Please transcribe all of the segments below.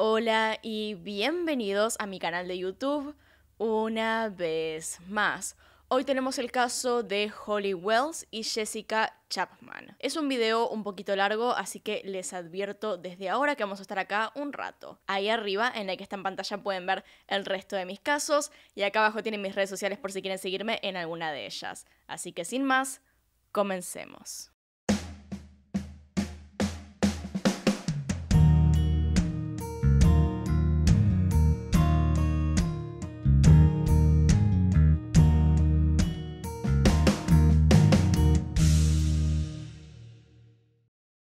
Hola y bienvenidos a mi canal de YouTube una vez más. Hoy tenemos el caso de Holly Wells y Jessica Chapman. Es un video un poquito largo, así que les advierto desde ahora que vamos a estar acá un rato. Ahí arriba, en la que está en pantalla, pueden ver el resto de mis casos y acá abajo tienen mis redes sociales por si quieren seguirme en alguna de ellas. Así que sin más, comencemos.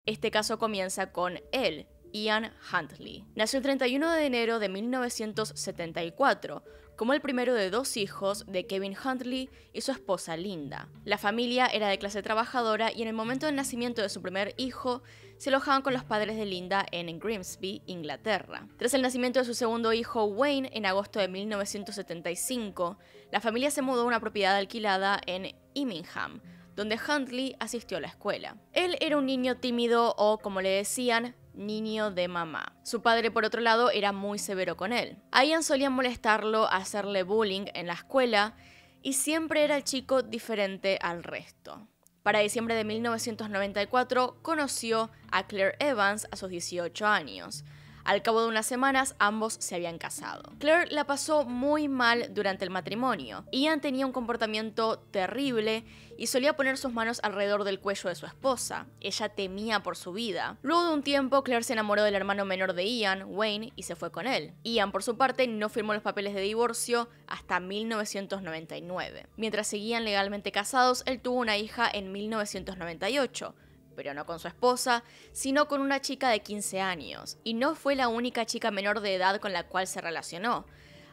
Este caso comienza con él, Ian Huntley. Nació el 31 de enero de 1974, como el primero de dos hijos de Kevin Huntley y su esposa Linda. La familia era de clase trabajadora y en el momento del nacimiento de su primer hijo, se alojaban con los padres de Linda en Grimsby, Inglaterra. Tras el nacimiento de su segundo hijo Wayne en agosto de 1975, la familia se mudó a una propiedad alquilada en Immingham, donde Huntley asistió a la escuela. Él era un niño tímido o, como le decían, niño de mamá. Su padre, por otro lado, era muy severo con él. A solía molestarlo, hacerle bullying en la escuela y siempre era el chico diferente al resto. Para diciembre de 1994 conoció a Claire Evans a sus 18 años. Al cabo de unas semanas, ambos se habían casado. Claire la pasó muy mal durante el matrimonio. Ian tenía un comportamiento terrible y solía poner sus manos alrededor del cuello de su esposa. Ella temía por su vida. Luego de un tiempo, Claire se enamoró del hermano menor de Ian, Wayne, y se fue con él. Ian, por su parte, no firmó los papeles de divorcio hasta 1999. Mientras seguían legalmente casados, él tuvo una hija en 1998 pero no con su esposa, sino con una chica de 15 años, y no fue la única chica menor de edad con la cual se relacionó.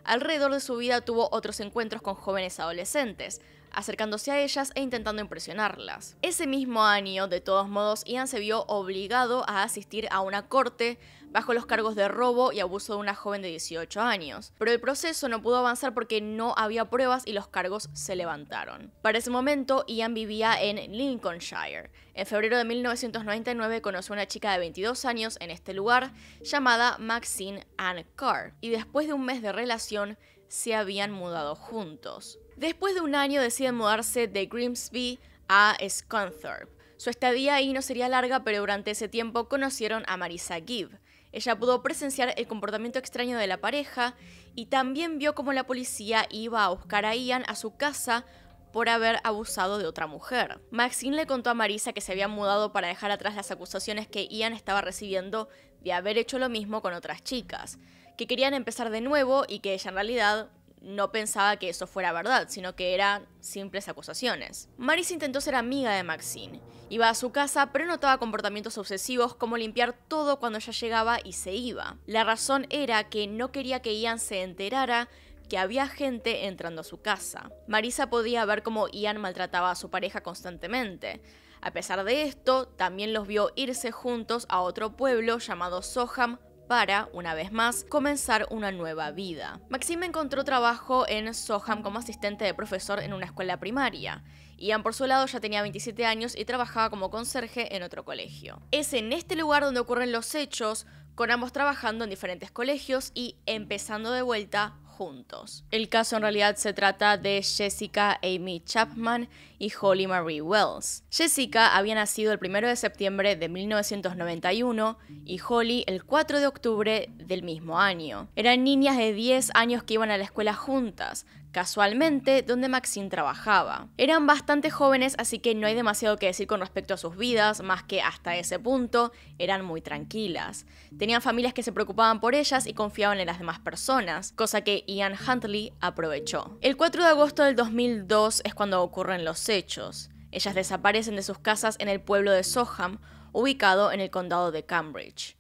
Alrededor de su vida tuvo otros encuentros con jóvenes adolescentes, acercándose a ellas e intentando impresionarlas. Ese mismo año, de todos modos, Ian se vio obligado a asistir a una corte bajo los cargos de robo y abuso de una joven de 18 años, pero el proceso no pudo avanzar porque no había pruebas y los cargos se levantaron. Para ese momento, Ian vivía en Lincolnshire. En febrero de 1999 conoció a una chica de 22 años en este lugar llamada Maxine Ann Carr, y después de un mes de relación, se habían mudado juntos. Después de un año deciden mudarse de Grimsby a Scunthorpe. Su estadía ahí no sería larga, pero durante ese tiempo conocieron a Marisa Gibb. Ella pudo presenciar el comportamiento extraño de la pareja y también vio cómo la policía iba a buscar a Ian a su casa por haber abusado de otra mujer. Maxine le contó a Marisa que se había mudado para dejar atrás las acusaciones que Ian estaba recibiendo de haber hecho lo mismo con otras chicas que querían empezar de nuevo y que ella en realidad no pensaba que eso fuera verdad, sino que eran simples acusaciones. Marisa intentó ser amiga de Maxine. Iba a su casa, pero notaba comportamientos obsesivos como limpiar todo cuando ella llegaba y se iba. La razón era que no quería que Ian se enterara que había gente entrando a su casa. Marisa podía ver cómo Ian maltrataba a su pareja constantemente. A pesar de esto, también los vio irse juntos a otro pueblo llamado Soham para, una vez más, comenzar una nueva vida. Maxime encontró trabajo en Soham como asistente de profesor en una escuela primaria. Ian, por su lado, ya tenía 27 años y trabajaba como conserje en otro colegio. Es en este lugar donde ocurren los hechos, con ambos trabajando en diferentes colegios y empezando de vuelta juntos. El caso en realidad se trata de Jessica Amy Chapman y Holly Marie Wells. Jessica había nacido el 1 de septiembre de 1991 y Holly el 4 de octubre del mismo año. Eran niñas de 10 años que iban a la escuela juntas, casualmente, donde Maxine trabajaba. Eran bastante jóvenes, así que no hay demasiado que decir con respecto a sus vidas, más que hasta ese punto eran muy tranquilas. Tenían familias que se preocupaban por ellas y confiaban en las demás personas, cosa que Ian Huntley aprovechó. El 4 de agosto del 2002 es cuando ocurren los hechos. Ellas desaparecen de sus casas en el pueblo de Soham, ubicado en el condado de Cambridge.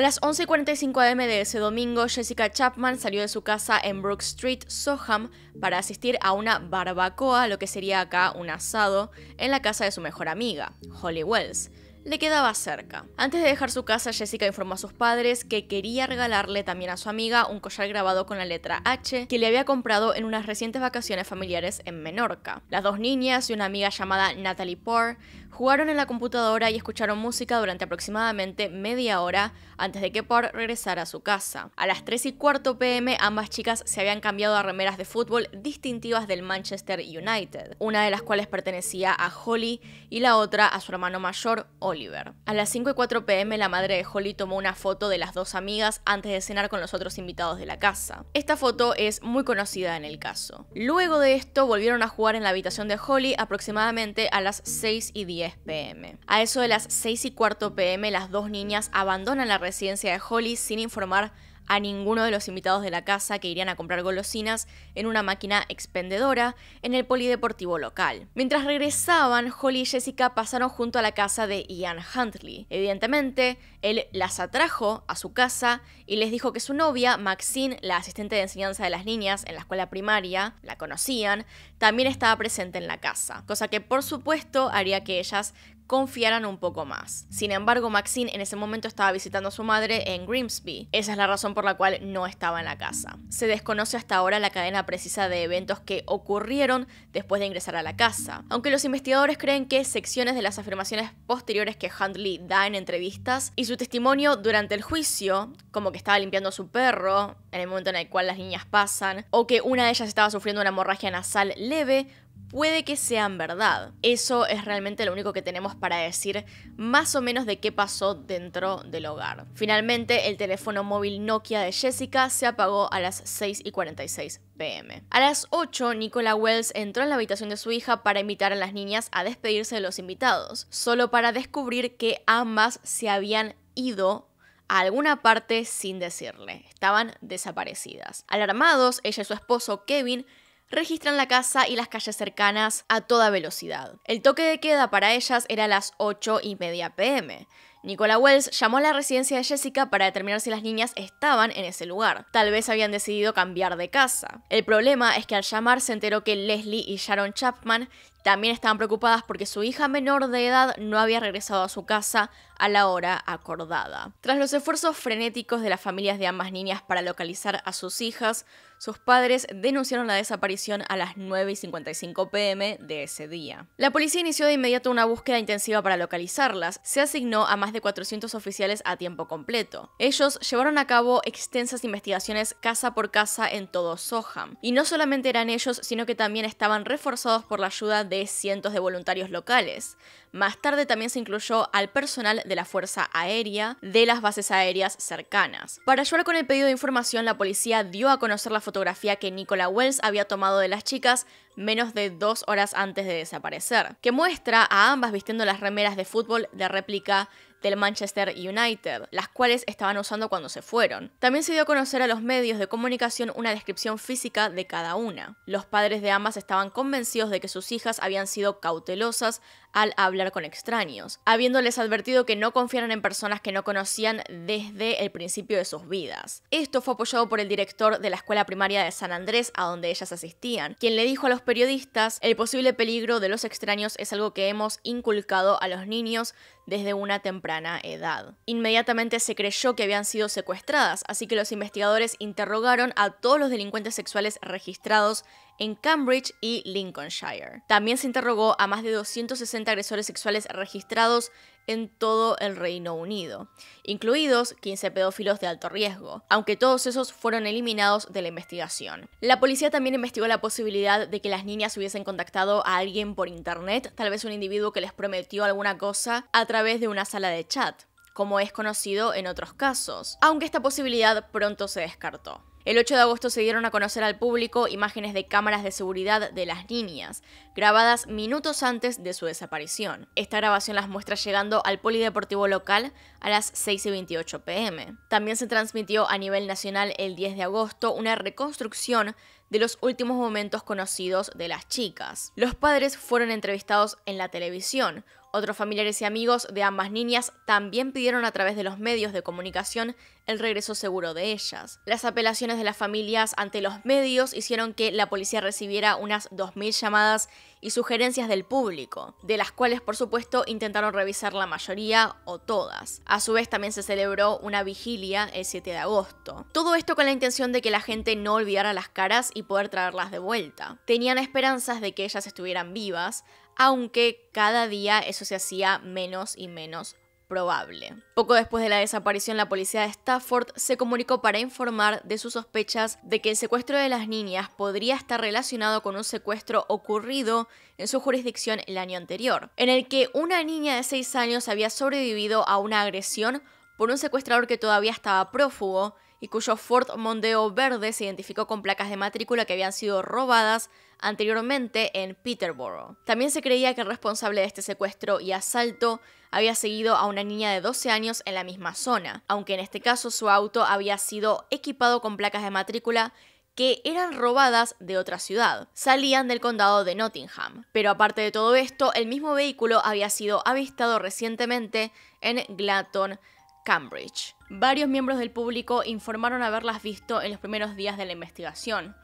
A las 11.45 am de ese domingo, Jessica Chapman salió de su casa en Brook Street, Soham, para asistir a una barbacoa, lo que sería acá un asado, en la casa de su mejor amiga, Holly Wells. Le quedaba cerca. Antes de dejar su casa, Jessica informó a sus padres que quería regalarle también a su amiga un collar grabado con la letra H que le había comprado en unas recientes vacaciones familiares en Menorca. Las dos niñas y una amiga llamada Natalie Poor Jugaron en la computadora y escucharon música durante aproximadamente media hora antes de que Park regresara a su casa. A las 3 y 4 pm ambas chicas se habían cambiado a remeras de fútbol distintivas del Manchester United, una de las cuales pertenecía a Holly y la otra a su hermano mayor, Oliver. A las 5 y 4 pm la madre de Holly tomó una foto de las dos amigas antes de cenar con los otros invitados de la casa. Esta foto es muy conocida en el caso. Luego de esto volvieron a jugar en la habitación de Holly aproximadamente a las 6 y 10 pm. A eso de las 6 y cuarto pm, las dos niñas abandonan la residencia de Holly sin informar a ninguno de los invitados de la casa que irían a comprar golosinas en una máquina expendedora en el polideportivo local. Mientras regresaban, Holly y Jessica pasaron junto a la casa de Ian Huntley. Evidentemente, él las atrajo a su casa y les dijo que su novia, Maxine, la asistente de enseñanza de las niñas en la escuela primaria, la conocían, también estaba presente en la casa, cosa que por supuesto haría que ellas confiaran un poco más. Sin embargo, Maxine en ese momento estaba visitando a su madre en Grimsby. Esa es la razón por la cual no estaba en la casa. Se desconoce hasta ahora la cadena precisa de eventos que ocurrieron después de ingresar a la casa, aunque los investigadores creen que secciones de las afirmaciones posteriores que Huntley da en entrevistas y su testimonio durante el juicio, como que estaba limpiando a su perro en el momento en el cual las niñas pasan, o que una de ellas estaba sufriendo una hemorragia nasal leve, puede que sean verdad. Eso es realmente lo único que tenemos para decir más o menos de qué pasó dentro del hogar. Finalmente, el teléfono móvil Nokia de Jessica se apagó a las 6 y 46 PM. A las 8, Nicola Wells entró en la habitación de su hija para invitar a las niñas a despedirse de los invitados, solo para descubrir que ambas se habían ido a alguna parte sin decirle. Estaban desaparecidas. Alarmados, ella y su esposo Kevin registran la casa y las calles cercanas a toda velocidad. El toque de queda para ellas era a las 8 y media pm. Nicola Wells llamó a la residencia de Jessica para determinar si las niñas estaban en ese lugar. Tal vez habían decidido cambiar de casa. El problema es que al llamar se enteró que Leslie y Sharon Chapman también estaban preocupadas porque su hija menor de edad no había regresado a su casa a la hora acordada. Tras los esfuerzos frenéticos de las familias de ambas niñas para localizar a sus hijas, sus padres denunciaron la desaparición a las 9 y pm de ese día. La policía inició de inmediato una búsqueda intensiva para localizarlas. Se asignó a más de 400 oficiales a tiempo completo. Ellos llevaron a cabo extensas investigaciones casa por casa en todo Soham. Y no solamente eran ellos, sino que también estaban reforzados por la ayuda de cientos de voluntarios locales. Más tarde también se incluyó al personal de la Fuerza Aérea de las bases aéreas cercanas. Para ayudar con el pedido de información, la policía dio a conocer la fotografía que Nicola Wells había tomado de las chicas menos de dos horas antes de desaparecer, que muestra a ambas vistiendo las remeras de fútbol de réplica del Manchester United, las cuales estaban usando cuando se fueron. También se dio a conocer a los medios de comunicación una descripción física de cada una. Los padres de ambas estaban convencidos de que sus hijas habían sido cautelosas al hablar con extraños, habiéndoles advertido que no confiaran en personas que no conocían desde el principio de sus vidas. Esto fue apoyado por el director de la escuela primaria de San Andrés, a donde ellas asistían, quien le dijo a los periodistas, el posible peligro de los extraños es algo que hemos inculcado a los niños desde una temprana edad. Inmediatamente se creyó que habían sido secuestradas, así que los investigadores interrogaron a todos los delincuentes sexuales registrados en Cambridge y Lincolnshire. También se interrogó a más de 260 agresores sexuales registrados en todo el Reino Unido, incluidos 15 pedófilos de alto riesgo, aunque todos esos fueron eliminados de la investigación. La policía también investigó la posibilidad de que las niñas hubiesen contactado a alguien por internet, tal vez un individuo que les prometió alguna cosa a través de una sala de chat como es conocido en otros casos, aunque esta posibilidad pronto se descartó. El 8 de agosto se dieron a conocer al público imágenes de cámaras de seguridad de las niñas, grabadas minutos antes de su desaparición. Esta grabación las muestra llegando al polideportivo local a las 6 y 28 pm. También se transmitió a nivel nacional el 10 de agosto una reconstrucción de los últimos momentos conocidos de las chicas. Los padres fueron entrevistados en la televisión, otros familiares y amigos de ambas niñas también pidieron a través de los medios de comunicación el regreso seguro de ellas. Las apelaciones de las familias ante los medios hicieron que la policía recibiera unas 2.000 llamadas y sugerencias del público, de las cuales por supuesto intentaron revisar la mayoría o todas. A su vez también se celebró una vigilia el 7 de agosto. Todo esto con la intención de que la gente no olvidara las caras y poder traerlas de vuelta. Tenían esperanzas de que ellas estuvieran vivas, aunque cada día eso se hacía menos y menos probable. Poco después de la desaparición, la policía de Stafford se comunicó para informar de sus sospechas de que el secuestro de las niñas podría estar relacionado con un secuestro ocurrido en su jurisdicción el año anterior, en el que una niña de 6 años había sobrevivido a una agresión por un secuestrador que todavía estaba prófugo y cuyo Ford Mondeo verde se identificó con placas de matrícula que habían sido robadas anteriormente en Peterborough. También se creía que el responsable de este secuestro y asalto había seguido a una niña de 12 años en la misma zona, aunque en este caso su auto había sido equipado con placas de matrícula que eran robadas de otra ciudad. Salían del condado de Nottingham. Pero aparte de todo esto, el mismo vehículo había sido avistado recientemente en Glatton, Cambridge. Varios miembros del público informaron haberlas visto en los primeros días de la investigación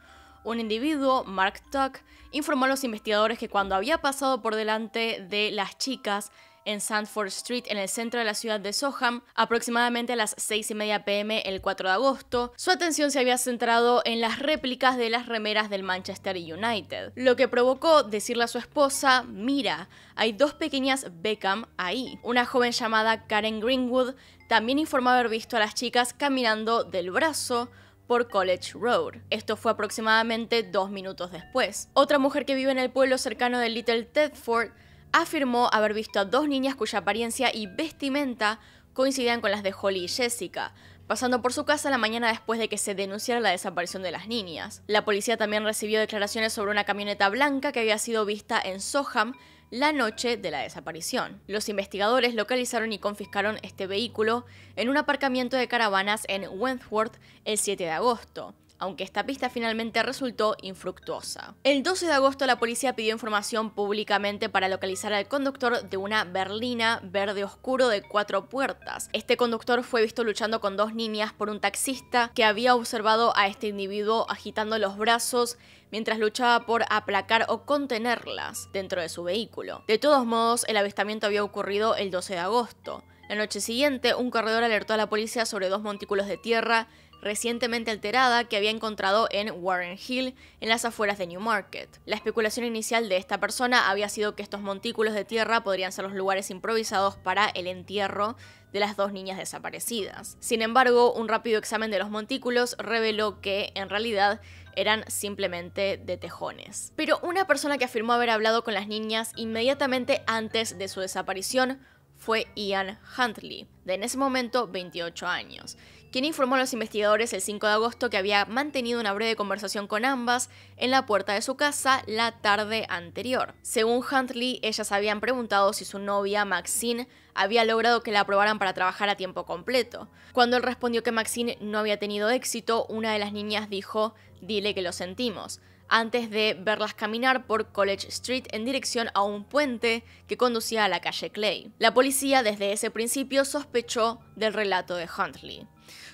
un individuo, Mark Tuck, informó a los investigadores que cuando había pasado por delante de las chicas en Sanford Street, en el centro de la ciudad de Soham, aproximadamente a las 6 y media pm el 4 de agosto, su atención se había centrado en las réplicas de las remeras del Manchester United, lo que provocó decirle a su esposa, mira, hay dos pequeñas Beckham ahí. Una joven llamada Karen Greenwood también informó haber visto a las chicas caminando del brazo, por College Road. Esto fue aproximadamente dos minutos después. Otra mujer que vive en el pueblo cercano de Little Tedford afirmó haber visto a dos niñas cuya apariencia y vestimenta coincidían con las de Holly y Jessica, pasando por su casa la mañana después de que se denunciara la desaparición de las niñas. La policía también recibió declaraciones sobre una camioneta blanca que había sido vista en Soham la noche de la desaparición. Los investigadores localizaron y confiscaron este vehículo en un aparcamiento de caravanas en Wentworth el 7 de agosto aunque esta pista finalmente resultó infructuosa. El 12 de agosto la policía pidió información públicamente para localizar al conductor de una berlina verde oscuro de cuatro puertas. Este conductor fue visto luchando con dos niñas por un taxista que había observado a este individuo agitando los brazos mientras luchaba por aplacar o contenerlas dentro de su vehículo. De todos modos, el avistamiento había ocurrido el 12 de agosto. La noche siguiente, un corredor alertó a la policía sobre dos montículos de tierra recientemente alterada que había encontrado en Warren Hill, en las afueras de Newmarket. La especulación inicial de esta persona había sido que estos montículos de tierra podrían ser los lugares improvisados para el entierro de las dos niñas desaparecidas. Sin embargo, un rápido examen de los montículos reveló que, en realidad, eran simplemente de tejones. Pero una persona que afirmó haber hablado con las niñas inmediatamente antes de su desaparición fue Ian Huntley, de en ese momento 28 años quien informó a los investigadores el 5 de agosto que había mantenido una breve conversación con ambas en la puerta de su casa la tarde anterior. Según Huntley, ellas habían preguntado si su novia, Maxine, había logrado que la aprobaran para trabajar a tiempo completo. Cuando él respondió que Maxine no había tenido éxito, una de las niñas dijo, dile que lo sentimos antes de verlas caminar por College Street en dirección a un puente que conducía a la calle Clay. La policía desde ese principio sospechó del relato de Huntley.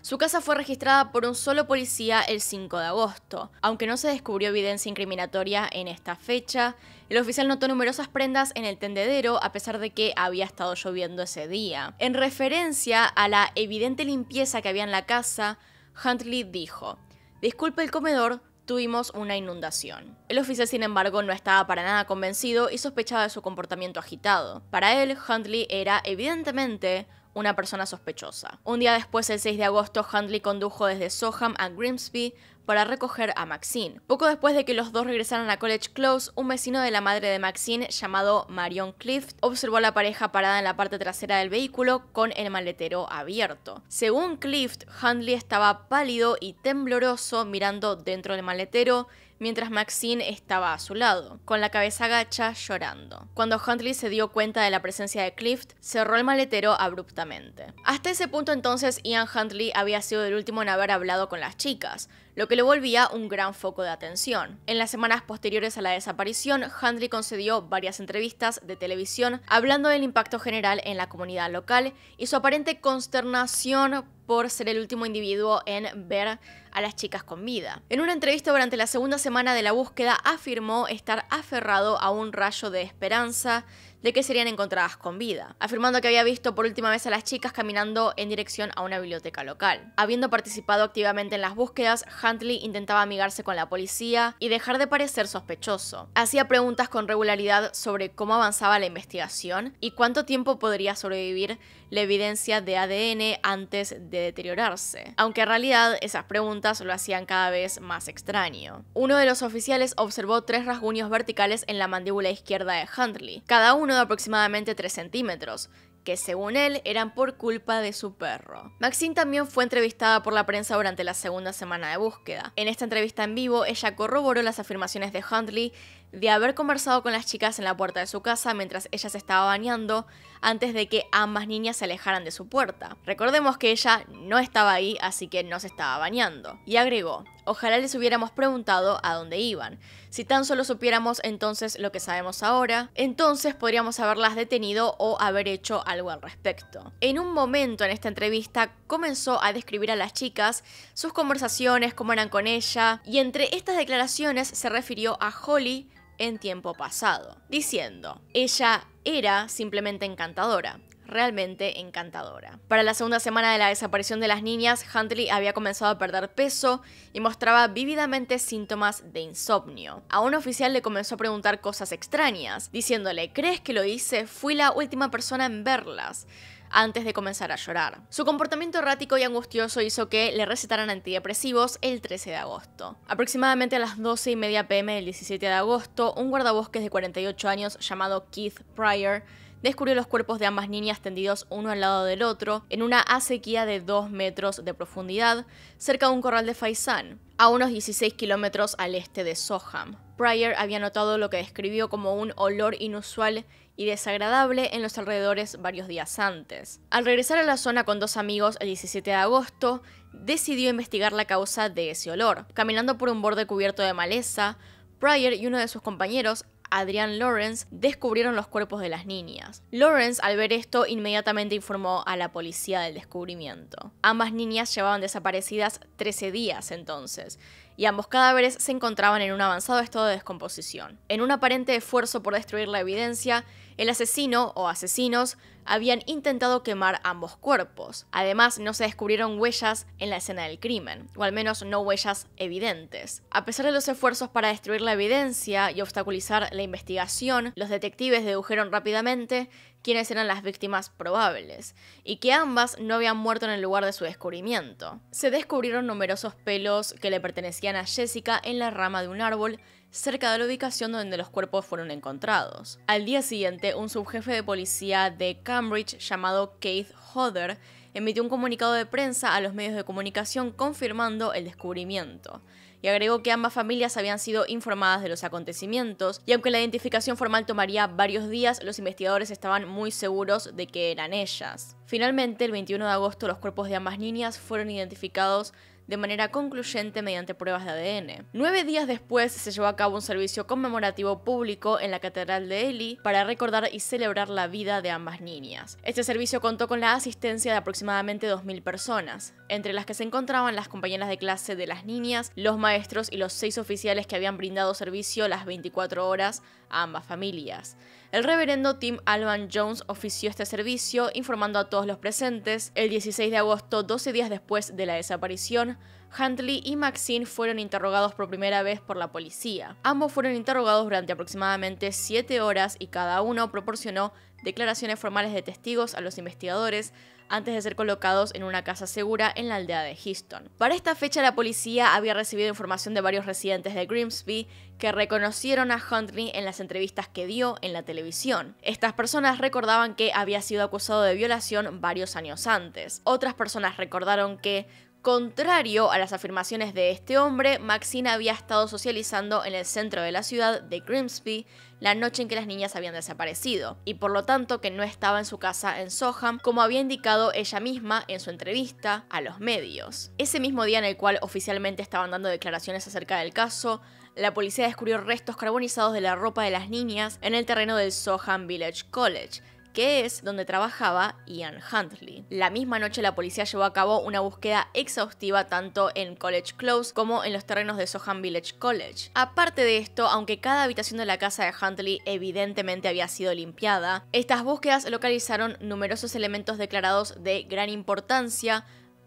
Su casa fue registrada por un solo policía el 5 de agosto. Aunque no se descubrió evidencia incriminatoria en esta fecha, el oficial notó numerosas prendas en el tendedero a pesar de que había estado lloviendo ese día. En referencia a la evidente limpieza que había en la casa, Huntley dijo, Disculpe el comedor, tuvimos una inundación. El oficial, sin embargo, no estaba para nada convencido y sospechaba de su comportamiento agitado. Para él, Huntley era, evidentemente, una persona sospechosa. Un día después, el 6 de agosto, Huntley condujo desde Soham a Grimsby para recoger a Maxine. Poco después de que los dos regresaran a College Close, un vecino de la madre de Maxine, llamado Marion Clift, observó a la pareja parada en la parte trasera del vehículo con el maletero abierto. Según Clift, Huntley estaba pálido y tembloroso mirando dentro del maletero mientras Maxine estaba a su lado, con la cabeza gacha, llorando. Cuando Huntley se dio cuenta de la presencia de Clift, cerró el maletero abruptamente. Hasta ese punto entonces Ian Huntley había sido el último en haber hablado con las chicas, lo que le volvía un gran foco de atención. En las semanas posteriores a la desaparición, Huntley concedió varias entrevistas de televisión hablando del impacto general en la comunidad local y su aparente consternación por ser el último individuo en ver a las chicas con vida. En una entrevista durante la segunda semana de la búsqueda afirmó estar aferrado a un rayo de esperanza de que serían encontradas con vida, afirmando que había visto por última vez a las chicas caminando en dirección a una biblioteca local. Habiendo participado activamente en las búsquedas, Huntley intentaba amigarse con la policía y dejar de parecer sospechoso. Hacía preguntas con regularidad sobre cómo avanzaba la investigación y cuánto tiempo podría sobrevivir la evidencia de ADN antes de deteriorarse, aunque en realidad esas preguntas lo hacían cada vez más extraño. Uno de los oficiales observó tres rasguños verticales en la mandíbula izquierda de Huntley, cada uno de aproximadamente 3 centímetros, que según él eran por culpa de su perro. Maxine también fue entrevistada por la prensa durante la segunda semana de búsqueda. En esta entrevista en vivo, ella corroboró las afirmaciones de Huntley de haber conversado con las chicas en la puerta de su casa mientras ella se estaba bañando antes de que ambas niñas se alejaran de su puerta. Recordemos que ella no estaba ahí, así que no se estaba bañando. Y agregó, ojalá les hubiéramos preguntado a dónde iban. Si tan solo supiéramos entonces lo que sabemos ahora, entonces podríamos haberlas detenido o haber hecho algo al respecto. En un momento en esta entrevista comenzó a describir a las chicas, sus conversaciones, cómo eran con ella, y entre estas declaraciones se refirió a Holly, en tiempo pasado, diciendo, ella era simplemente encantadora, realmente encantadora. Para la segunda semana de la desaparición de las niñas, Huntley había comenzado a perder peso y mostraba vívidamente síntomas de insomnio. A un oficial le comenzó a preguntar cosas extrañas, diciéndole, ¿crees que lo hice? Fui la última persona en verlas antes de comenzar a llorar. Su comportamiento errático y angustioso hizo que le recetaran antidepresivos el 13 de agosto. Aproximadamente a las 12 y media pm del 17 de agosto, un guardabosques de 48 años llamado Keith Pryor descubrió los cuerpos de ambas niñas tendidos uno al lado del otro en una acequia de 2 metros de profundidad cerca de un corral de Faisán, a unos 16 kilómetros al este de Soham. Pryor había notado lo que describió como un olor inusual y desagradable en los alrededores varios días antes. Al regresar a la zona con dos amigos el 17 de agosto, decidió investigar la causa de ese olor. Caminando por un borde cubierto de maleza, Pryor y uno de sus compañeros Adrian Lawrence descubrieron los cuerpos de las niñas. Lawrence al ver esto inmediatamente informó a la policía del descubrimiento. Ambas niñas llevaban desaparecidas 13 días entonces, y ambos cadáveres se encontraban en un avanzado estado de descomposición. En un aparente esfuerzo por destruir la evidencia, el asesino o asesinos habían intentado quemar ambos cuerpos. Además, no se descubrieron huellas en la escena del crimen, o al menos no huellas evidentes. A pesar de los esfuerzos para destruir la evidencia y obstaculizar la investigación, los detectives dedujeron rápidamente quiénes eran las víctimas probables, y que ambas no habían muerto en el lugar de su descubrimiento. Se descubrieron numerosos pelos que le pertenecían a Jessica en la rama de un árbol cerca de la ubicación donde los cuerpos fueron encontrados. Al día siguiente, un subjefe de policía de Cambridge llamado Keith Hodder emitió un comunicado de prensa a los medios de comunicación confirmando el descubrimiento y agregó que ambas familias habían sido informadas de los acontecimientos, y aunque la identificación formal tomaría varios días, los investigadores estaban muy seguros de que eran ellas. Finalmente, el 21 de agosto, los cuerpos de ambas niñas fueron identificados de manera concluyente mediante pruebas de ADN. Nueve días después se llevó a cabo un servicio conmemorativo público en la Catedral de Ely para recordar y celebrar la vida de ambas niñas. Este servicio contó con la asistencia de aproximadamente 2.000 personas, entre las que se encontraban las compañeras de clase de las niñas, los maestros y los seis oficiales que habían brindado servicio las 24 horas a ambas familias. El reverendo Tim Alban Jones ofició este servicio informando a todos los presentes el 16 de agosto, 12 días después de la desaparición Huntley y Maxine fueron interrogados por primera vez por la policía. Ambos fueron interrogados durante aproximadamente 7 horas y cada uno proporcionó declaraciones formales de testigos a los investigadores antes de ser colocados en una casa segura en la aldea de Houston. Para esta fecha la policía había recibido información de varios residentes de Grimsby que reconocieron a Huntley en las entrevistas que dio en la televisión. Estas personas recordaban que había sido acusado de violación varios años antes. Otras personas recordaron que Contrario a las afirmaciones de este hombre, Maxine había estado socializando en el centro de la ciudad de Grimsby la noche en que las niñas habían desaparecido, y por lo tanto que no estaba en su casa en Soham, como había indicado ella misma en su entrevista a los medios. Ese mismo día en el cual oficialmente estaban dando declaraciones acerca del caso, la policía descubrió restos carbonizados de la ropa de las niñas en el terreno del Soham Village College, que es donde trabajaba Ian Huntley. La misma noche la policía llevó a cabo una búsqueda exhaustiva tanto en College Close como en los terrenos de Soham Village College. Aparte de esto, aunque cada habitación de la casa de Huntley evidentemente había sido limpiada, estas búsquedas localizaron numerosos elementos declarados de gran importancia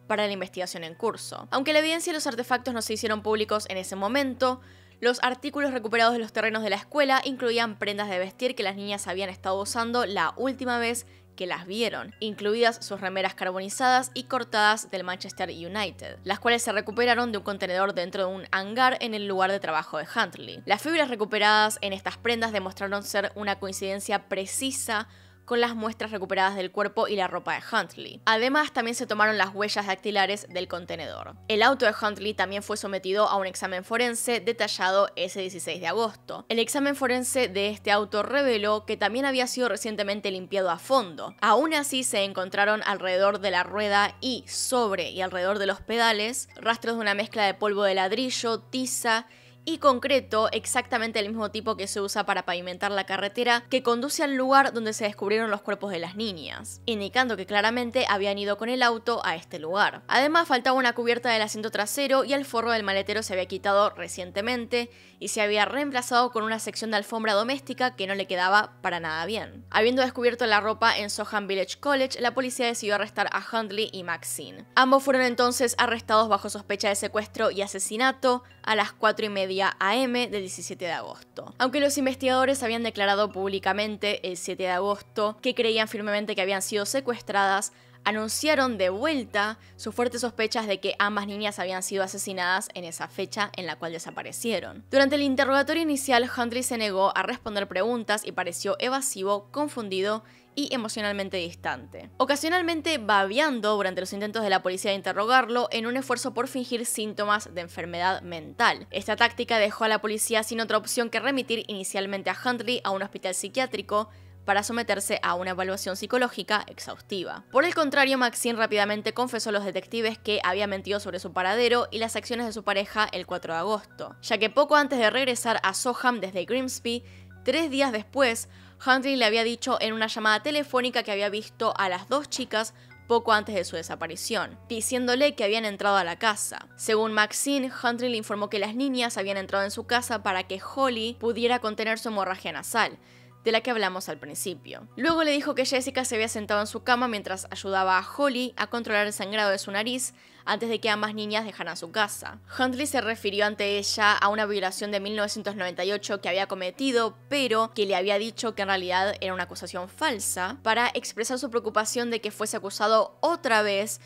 para la investigación en curso. Aunque la evidencia y los artefactos no se hicieron públicos en ese momento, los artículos recuperados de los terrenos de la escuela incluían prendas de vestir que las niñas habían estado usando la última vez que las vieron, incluidas sus remeras carbonizadas y cortadas del Manchester United, las cuales se recuperaron de un contenedor dentro de un hangar en el lugar de trabajo de Huntley. Las fibras recuperadas en estas prendas demostraron ser una coincidencia precisa con las muestras recuperadas del cuerpo y la ropa de Huntley. Además, también se tomaron las huellas dactilares del contenedor. El auto de Huntley también fue sometido a un examen forense detallado ese 16 de agosto. El examen forense de este auto reveló que también había sido recientemente limpiado a fondo. Aún así, se encontraron alrededor de la rueda y sobre y alrededor de los pedales rastros de una mezcla de polvo de ladrillo, tiza, y concreto, exactamente el mismo tipo que se usa para pavimentar la carretera que conduce al lugar donde se descubrieron los cuerpos de las niñas, indicando que claramente habían ido con el auto a este lugar. Además, faltaba una cubierta del asiento trasero y el forro del maletero se había quitado recientemente y se había reemplazado con una sección de alfombra doméstica que no le quedaba para nada bien. Habiendo descubierto la ropa en Soham Village College, la policía decidió arrestar a Huntley y Maxine. Ambos fueron entonces arrestados bajo sospecha de secuestro y asesinato, a las 4 y media am del 17 de agosto. Aunque los investigadores habían declarado públicamente el 7 de agosto que creían firmemente que habían sido secuestradas, anunciaron de vuelta sus fuertes sospechas de que ambas niñas habían sido asesinadas en esa fecha en la cual desaparecieron. Durante el interrogatorio inicial, Huntley se negó a responder preguntas y pareció evasivo, confundido y emocionalmente distante. Ocasionalmente babeando durante los intentos de la policía de interrogarlo en un esfuerzo por fingir síntomas de enfermedad mental. Esta táctica dejó a la policía sin otra opción que remitir inicialmente a Huntley a un hospital psiquiátrico, para someterse a una evaluación psicológica exhaustiva. Por el contrario, Maxine rápidamente confesó a los detectives que había mentido sobre su paradero y las acciones de su pareja el 4 de agosto, ya que poco antes de regresar a Soham desde Grimsby, tres días después, Huntley le había dicho en una llamada telefónica que había visto a las dos chicas poco antes de su desaparición, diciéndole que habían entrado a la casa. Según Maxine, Huntley le informó que las niñas habían entrado en su casa para que Holly pudiera contener su hemorragia nasal, de la que hablamos al principio. Luego le dijo que Jessica se había sentado en su cama mientras ayudaba a Holly a controlar el sangrado de su nariz antes de que ambas niñas dejaran su casa. Huntley se refirió ante ella a una violación de 1998 que había cometido, pero que le había dicho que en realidad era una acusación falsa, para expresar su preocupación de que fuese acusado otra vez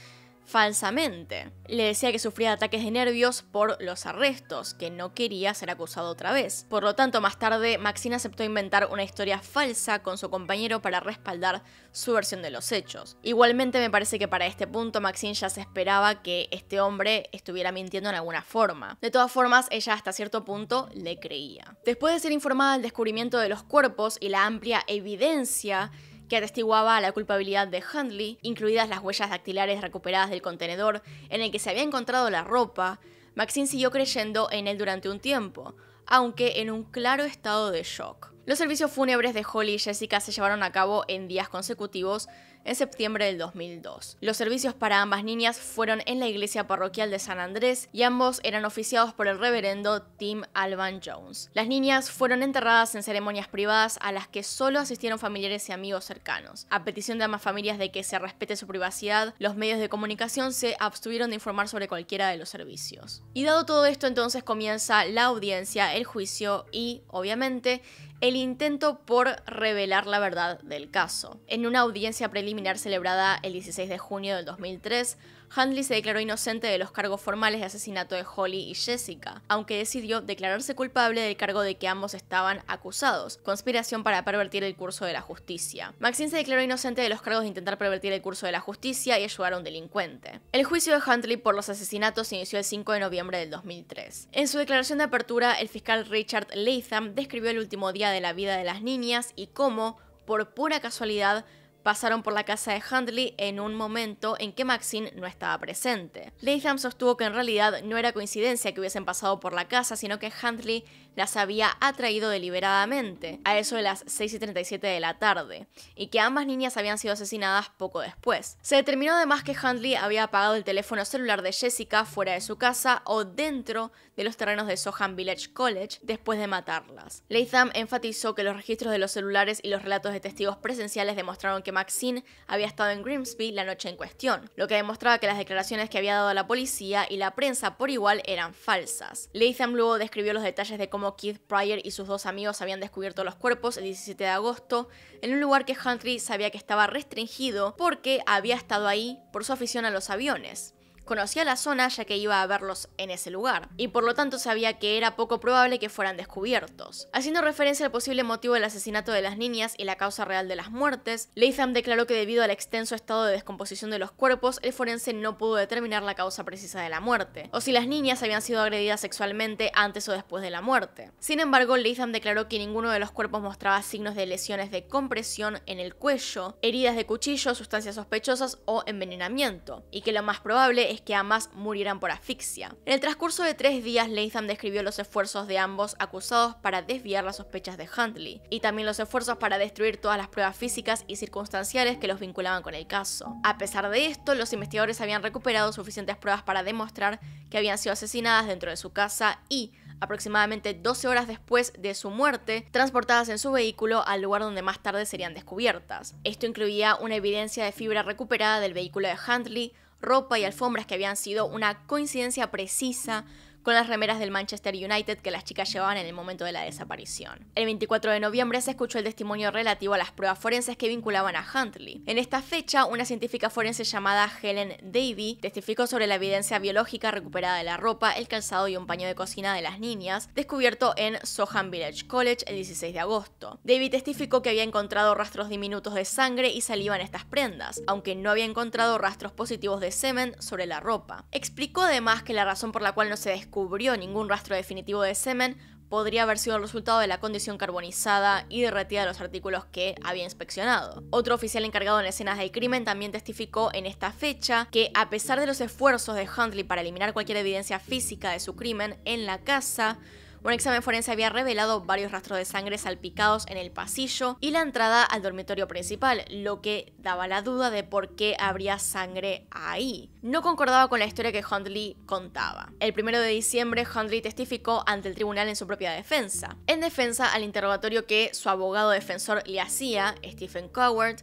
falsamente. Le decía que sufría ataques de nervios por los arrestos, que no quería ser acusado otra vez. Por lo tanto, más tarde, Maxine aceptó inventar una historia falsa con su compañero para respaldar su versión de los hechos. Igualmente, me parece que para este punto Maxine ya se esperaba que este hombre estuviera mintiendo en alguna forma. De todas formas, ella hasta cierto punto le creía. Después de ser informada del descubrimiento de los cuerpos y la amplia evidencia que atestiguaba la culpabilidad de Huntley, incluidas las huellas dactilares recuperadas del contenedor en el que se había encontrado la ropa, Maxine siguió creyendo en él durante un tiempo, aunque en un claro estado de shock. Los servicios fúnebres de Holly y Jessica se llevaron a cabo en días consecutivos en septiembre del 2002. Los servicios para ambas niñas fueron en la iglesia parroquial de San Andrés y ambos eran oficiados por el reverendo Tim Alban Jones. Las niñas fueron enterradas en ceremonias privadas a las que solo asistieron familiares y amigos cercanos. A petición de ambas familias de que se respete su privacidad, los medios de comunicación se abstuvieron de informar sobre cualquiera de los servicios. Y dado todo esto, entonces comienza la audiencia, el juicio y, obviamente, el intento por revelar la verdad del caso. En una audiencia preliminar celebrada el 16 de junio del 2003, Huntley se declaró inocente de los cargos formales de asesinato de Holly y Jessica, aunque decidió declararse culpable del cargo de que ambos estaban acusados, conspiración para pervertir el curso de la justicia. Maxine se declaró inocente de los cargos de intentar pervertir el curso de la justicia y ayudar a un delincuente. El juicio de Huntley por los asesinatos inició el 5 de noviembre del 2003. En su declaración de apertura, el fiscal Richard Latham describió el último día de la vida de las niñas y cómo, por pura casualidad, pasaron por la casa de Handley en un momento en que Maxine no estaba presente. Latham sostuvo que en realidad no era coincidencia que hubiesen pasado por la casa, sino que Handley las había atraído deliberadamente, a eso de las 6 y 37 de la tarde, y que ambas niñas habían sido asesinadas poco después. Se determinó además que Huntley había apagado el teléfono celular de Jessica fuera de su casa o dentro de los terrenos de Sohan Village College después de matarlas. Latham enfatizó que los registros de los celulares y los relatos de testigos presenciales demostraron que Maxine había estado en Grimsby la noche en cuestión, lo que demostraba que las declaraciones que había dado a la policía y la prensa por igual eran falsas. Latham luego describió los detalles de cómo como Keith Pryor y sus dos amigos habían descubierto los cuerpos el 17 de agosto, en un lugar que Huntry sabía que estaba restringido porque había estado ahí por su afición a los aviones. Conocía la zona ya que iba a verlos en ese lugar, y por lo tanto sabía que era poco probable que fueran descubiertos. Haciendo referencia al posible motivo del asesinato de las niñas y la causa real de las muertes, Latham declaró que debido al extenso estado de descomposición de los cuerpos, el forense no pudo determinar la causa precisa de la muerte, o si las niñas habían sido agredidas sexualmente antes o después de la muerte. Sin embargo, Latham declaró que ninguno de los cuerpos mostraba signos de lesiones de compresión en el cuello, heridas de cuchillo, sustancias sospechosas o envenenamiento, y que lo más probable es que ambas murieran por asfixia. En el transcurso de tres días, Latham describió los esfuerzos de ambos acusados para desviar las sospechas de Huntley, y también los esfuerzos para destruir todas las pruebas físicas y circunstanciales que los vinculaban con el caso. A pesar de esto, los investigadores habían recuperado suficientes pruebas para demostrar que habían sido asesinadas dentro de su casa y, aproximadamente 12 horas después de su muerte, transportadas en su vehículo al lugar donde más tarde serían descubiertas. Esto incluía una evidencia de fibra recuperada del vehículo de Huntley, ropa y alfombras que habían sido una coincidencia precisa con las remeras del Manchester United que las chicas llevaban en el momento de la desaparición. El 24 de noviembre se escuchó el testimonio relativo a las pruebas forenses que vinculaban a Huntley. En esta fecha, una científica forense llamada Helen Davy testificó sobre la evidencia biológica recuperada de la ropa, el calzado y un paño de cocina de las niñas, descubierto en Soham Village College el 16 de agosto. Davy testificó que había encontrado rastros diminutos de sangre y saliva en estas prendas, aunque no había encontrado rastros positivos de semen sobre la ropa. Explicó además que la razón por la cual no se descubrió descubrió ningún rastro definitivo de semen, podría haber sido el resultado de la condición carbonizada y derretida de los artículos que había inspeccionado. Otro oficial encargado en escenas del crimen también testificó en esta fecha que a pesar de los esfuerzos de Huntley para eliminar cualquier evidencia física de su crimen en la casa, un examen forense había revelado varios rastros de sangre salpicados en el pasillo y la entrada al dormitorio principal, lo que daba la duda de por qué habría sangre ahí. No concordaba con la historia que Huntley contaba. El primero de diciembre, Huntley testificó ante el tribunal en su propia defensa, en defensa al interrogatorio que su abogado defensor le hacía, Stephen Coward,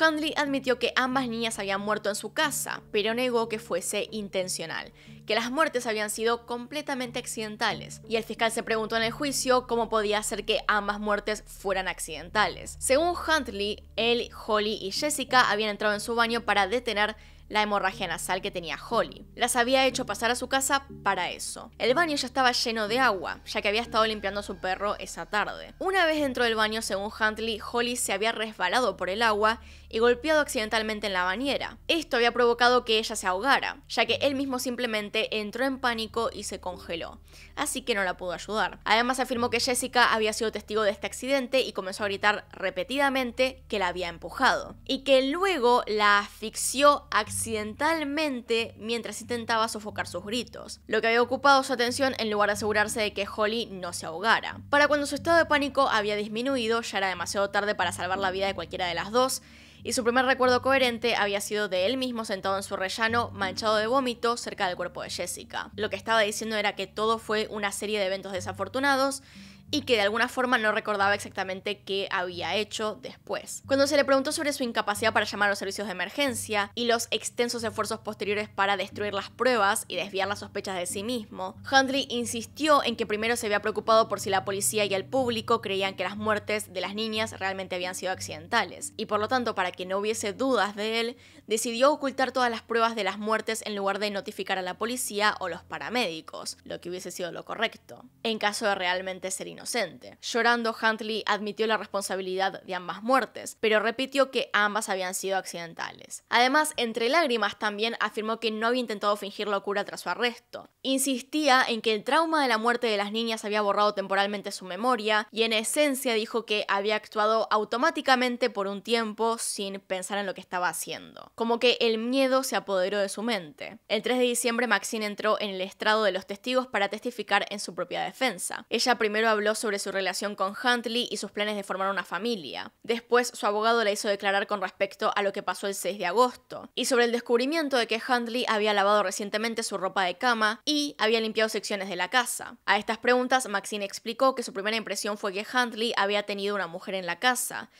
Huntley admitió que ambas niñas habían muerto en su casa, pero negó que fuese intencional, que las muertes habían sido completamente accidentales, y el fiscal se preguntó en el juicio cómo podía ser que ambas muertes fueran accidentales. Según Huntley, él, Holly y Jessica habían entrado en su baño para detener la hemorragia nasal que tenía Holly. Las había hecho pasar a su casa para eso. El baño ya estaba lleno de agua, ya que había estado limpiando a su perro esa tarde. Una vez dentro del baño, según Huntley, Holly se había resbalado por el agua y golpeado accidentalmente en la bañera. Esto había provocado que ella se ahogara, ya que él mismo simplemente entró en pánico y se congeló, así que no la pudo ayudar. Además afirmó que Jessica había sido testigo de este accidente y comenzó a gritar repetidamente que la había empujado, y que luego la asfixió accidentalmente mientras intentaba sofocar sus gritos, lo que había ocupado su atención en lugar de asegurarse de que Holly no se ahogara. Para cuando su estado de pánico había disminuido, ya era demasiado tarde para salvar la vida de cualquiera de las dos, y su primer recuerdo coherente había sido de él mismo sentado en su rellano, manchado de vómito, cerca del cuerpo de Jessica. Lo que estaba diciendo era que todo fue una serie de eventos desafortunados y que de alguna forma no recordaba exactamente qué había hecho después. Cuando se le preguntó sobre su incapacidad para llamar a los servicios de emergencia y los extensos esfuerzos posteriores para destruir las pruebas y desviar las sospechas de sí mismo, Huntley insistió en que primero se había preocupado por si la policía y el público creían que las muertes de las niñas realmente habían sido accidentales, y por lo tanto para que no hubiese dudas de él, decidió ocultar todas las pruebas de las muertes en lugar de notificar a la policía o los paramédicos, lo que hubiese sido lo correcto, en caso de realmente ser inocente. Llorando, Huntley admitió la responsabilidad de ambas muertes, pero repitió que ambas habían sido accidentales. Además, entre lágrimas también afirmó que no había intentado fingir locura tras su arresto. Insistía en que el trauma de la muerte de las niñas había borrado temporalmente su memoria y en esencia dijo que había actuado automáticamente por un tiempo sin pensar en lo que estaba haciendo como que el miedo se apoderó de su mente. El 3 de diciembre Maxine entró en el estrado de los testigos para testificar en su propia defensa. Ella primero habló sobre su relación con Huntley y sus planes de formar una familia. Después su abogado la hizo declarar con respecto a lo que pasó el 6 de agosto y sobre el descubrimiento de que Huntley había lavado recientemente su ropa de cama y había limpiado secciones de la casa. A estas preguntas Maxine explicó que su primera impresión fue que Huntley había tenido una mujer en la casa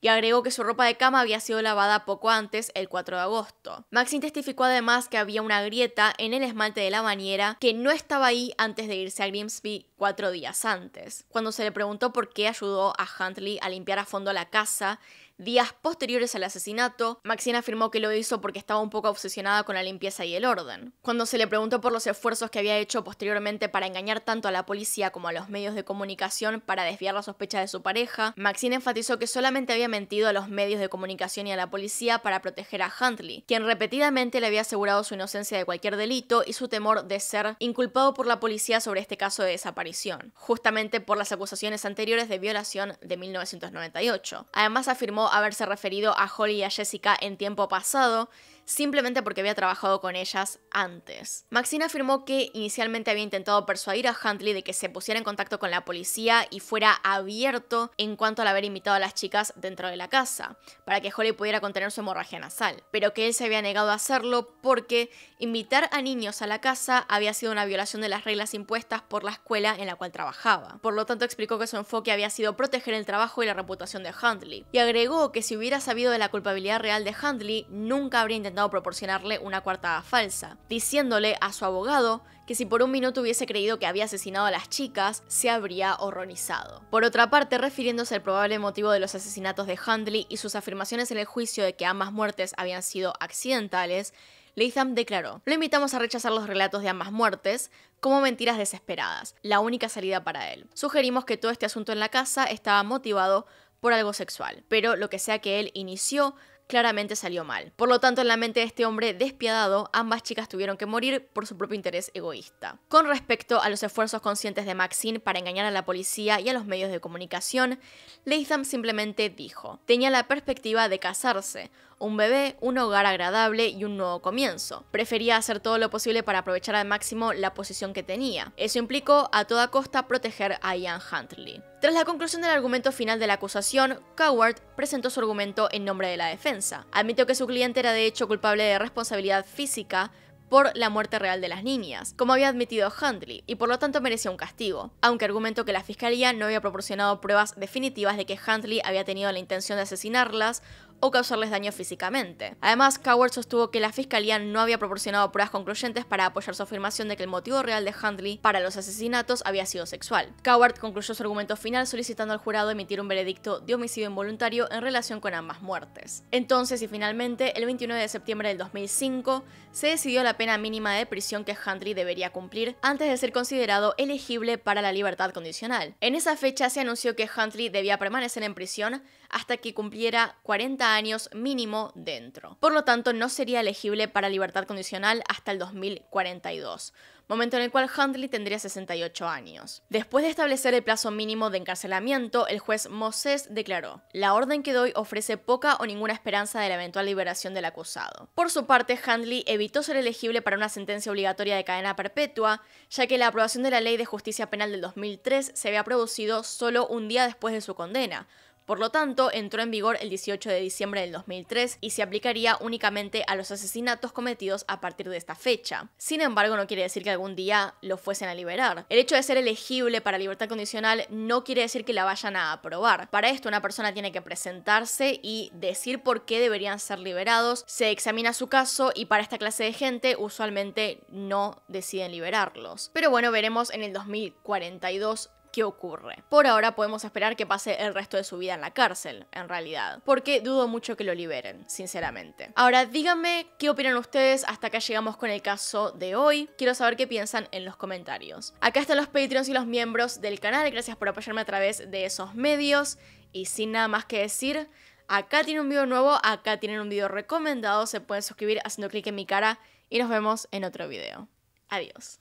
y agregó que su ropa de cama había sido lavada poco antes, el 4 de agosto. Maxine testificó además que había una grieta en el esmalte de la bañera que no estaba ahí antes de irse a Grimsby cuatro días antes. Cuando se le preguntó por qué ayudó a Huntley a limpiar a fondo la casa, días posteriores al asesinato, Maxine afirmó que lo hizo porque estaba un poco obsesionada con la limpieza y el orden. Cuando se le preguntó por los esfuerzos que había hecho posteriormente para engañar tanto a la policía como a los medios de comunicación para desviar la sospecha de su pareja, Maxine enfatizó que solamente había mentido a los medios de comunicación y a la policía para proteger a Huntley, quien repetidamente le había asegurado su inocencia de cualquier delito y su temor de ser inculpado por la policía sobre este caso de desaparición, justamente por las acusaciones anteriores de violación de 1998. Además afirmó haberse referido a Holly y a Jessica en tiempo pasado, simplemente porque había trabajado con ellas antes. Maxine afirmó que inicialmente había intentado persuadir a Huntley de que se pusiera en contacto con la policía y fuera abierto en cuanto al haber invitado a las chicas dentro de la casa, para que Holly pudiera contener su hemorragia nasal, pero que él se había negado a hacerlo porque invitar a niños a la casa había sido una violación de las reglas impuestas por la escuela en la cual trabajaba. Por lo tanto, explicó que su enfoque había sido proteger el trabajo y la reputación de Huntley, y agregó que si hubiera sabido de la culpabilidad real de Huntley, nunca habría intentado proporcionarle una cuarta falsa, diciéndole a su abogado que si por un minuto hubiese creído que había asesinado a las chicas, se habría horrorizado. Por otra parte, refiriéndose al probable motivo de los asesinatos de Handley y sus afirmaciones en el juicio de que ambas muertes habían sido accidentales, Latham declaró, lo invitamos a rechazar los relatos de ambas muertes como mentiras desesperadas, la única salida para él. Sugerimos que todo este asunto en la casa estaba motivado por algo sexual, pero lo que sea que él inició claramente salió mal. Por lo tanto, en la mente de este hombre despiadado, ambas chicas tuvieron que morir por su propio interés egoísta. Con respecto a los esfuerzos conscientes de Maxine para engañar a la policía y a los medios de comunicación, Latham simplemente dijo, tenía la perspectiva de casarse, un bebé, un hogar agradable y un nuevo comienzo. Prefería hacer todo lo posible para aprovechar al máximo la posición que tenía. Eso implicó a toda costa proteger a Ian Huntley. Tras la conclusión del argumento final de la acusación, Coward presentó su argumento en nombre de la defensa. Admitió que su cliente era de hecho culpable de responsabilidad física por la muerte real de las niñas, como había admitido Huntley, y por lo tanto merecía un castigo, aunque argumentó que la fiscalía no había proporcionado pruebas definitivas de que Huntley había tenido la intención de asesinarlas o causarles daño físicamente. Además, Coward sostuvo que la fiscalía no había proporcionado pruebas concluyentes para apoyar su afirmación de que el motivo real de Huntley para los asesinatos había sido sexual. Coward concluyó su argumento final solicitando al jurado emitir un veredicto de homicidio involuntario en relación con ambas muertes. Entonces y finalmente, el 29 de septiembre del 2005, se decidió la pena mínima de prisión que Huntley debería cumplir antes de ser considerado elegible para la libertad condicional. En esa fecha se anunció que Huntley debía permanecer en prisión hasta que cumpliera 40 años mínimo dentro. Por lo tanto, no sería elegible para libertad condicional hasta el 2042 momento en el cual Handley tendría 68 años. Después de establecer el plazo mínimo de encarcelamiento, el juez Moses declaró, la orden que doy ofrece poca o ninguna esperanza de la eventual liberación del acusado. Por su parte, Handley evitó ser elegible para una sentencia obligatoria de cadena perpetua, ya que la aprobación de la Ley de Justicia Penal del 2003 se había producido solo un día después de su condena, por lo tanto, entró en vigor el 18 de diciembre del 2003 y se aplicaría únicamente a los asesinatos cometidos a partir de esta fecha. Sin embargo, no quiere decir que algún día lo fuesen a liberar. El hecho de ser elegible para libertad condicional no quiere decir que la vayan a aprobar. Para esto, una persona tiene que presentarse y decir por qué deberían ser liberados, se examina su caso y para esta clase de gente usualmente no deciden liberarlos. Pero bueno, veremos en el 2042 qué ocurre. Por ahora podemos esperar que pase el resto de su vida en la cárcel, en realidad, porque dudo mucho que lo liberen, sinceramente. Ahora díganme qué opinan ustedes, hasta acá llegamos con el caso de hoy, quiero saber qué piensan en los comentarios. Acá están los Patreons y los miembros del canal, gracias por apoyarme a través de esos medios y sin nada más que decir, acá tienen un video nuevo, acá tienen un video recomendado, se pueden suscribir haciendo clic en mi cara y nos vemos en otro video. Adiós.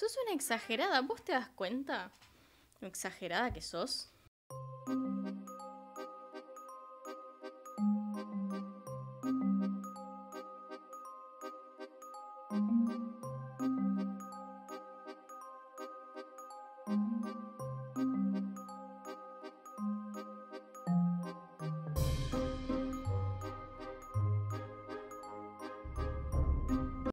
Sos una exagerada, ¿vos te das cuenta? Lo exagerada que sos.